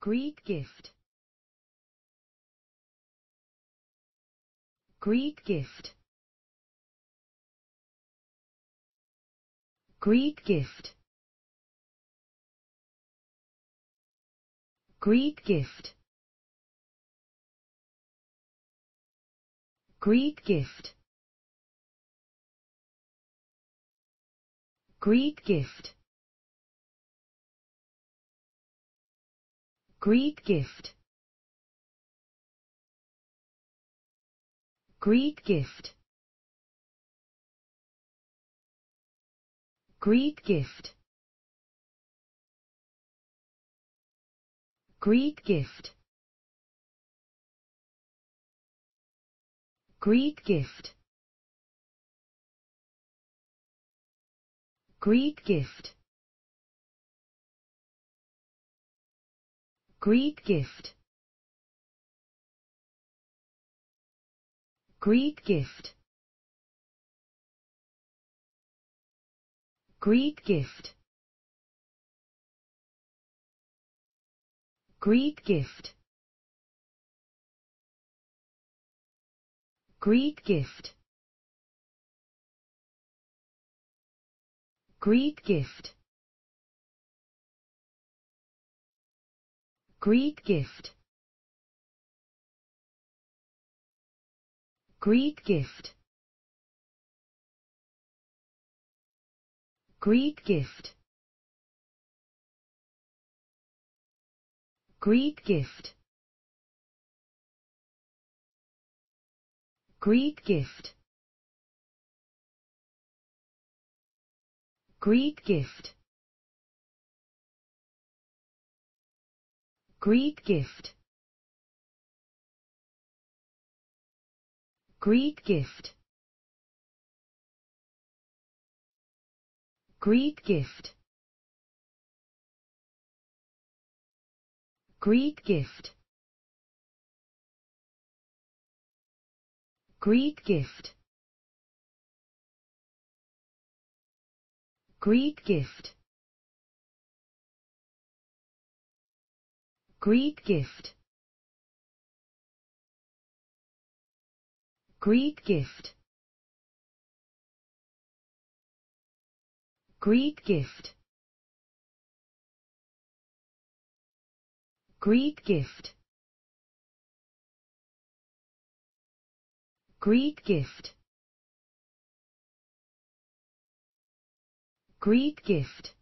Greek gift Greek gift Greek gift Greek gift Greek gift Greek gift Greek gift Greek gift Greek gift Greek gift Greek gift Greek gift Greek gift Greek gift Greek gift Greek gift Greek gift Greek gift Greek gift Greek gift Greek gift Greek gift Greek gift Greek gift Greek gift Greek gift Greek gift Greek gift Greek gift Greek gift Greek gift Greek gift Greek gift Greek gift Greek gift Greek gift